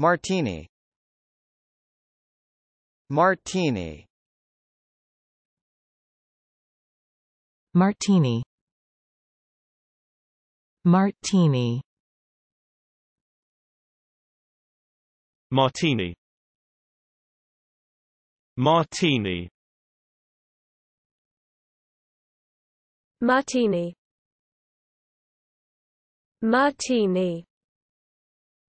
Martini Martini Martini Martini Martini Martini Martini Martini